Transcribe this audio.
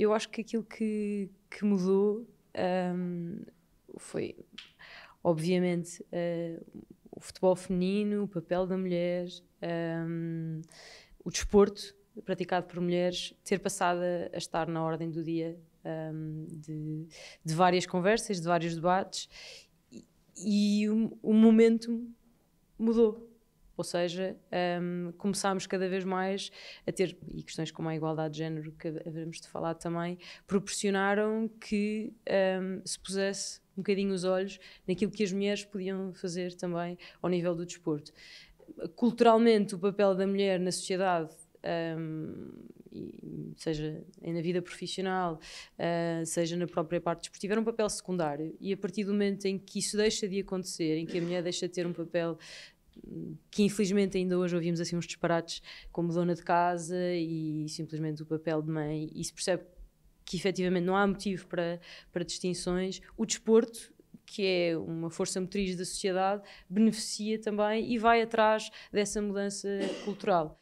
Eu acho que aquilo que, que mudou um, foi, obviamente, uh, o futebol feminino, o papel da mulher, um, o desporto praticado por mulheres, ter passado a estar na ordem do dia um, de, de, várias conversas, de vários debates e, e o, o momento mudou. Ou seja, um, começámos cada vez mais a ter, e questões como a igualdade de género que haveremos de falar também, proporcionaram que um, se pusesse um bocadinho os olhos naquilo que as mulheres podiam fazer também ao nível do desporto. Culturalmente, o papel da mulher na sociedade um, seja na vida profissional, uh, seja na própria parte desportiva, era um papel secundário. E a partir do momento em que isso deixa de acontecer, em que a mulher deixa de ter um papel que infelizmente ainda hoje ouvimos assim uns disparates como dona de casa e simplesmente o papel de mãe e se percebe que efetivamente não há motivo para, para distinções. O desporto, que é uma força motriz da sociedade, beneficia também e vai atrás dessa mudança cultural.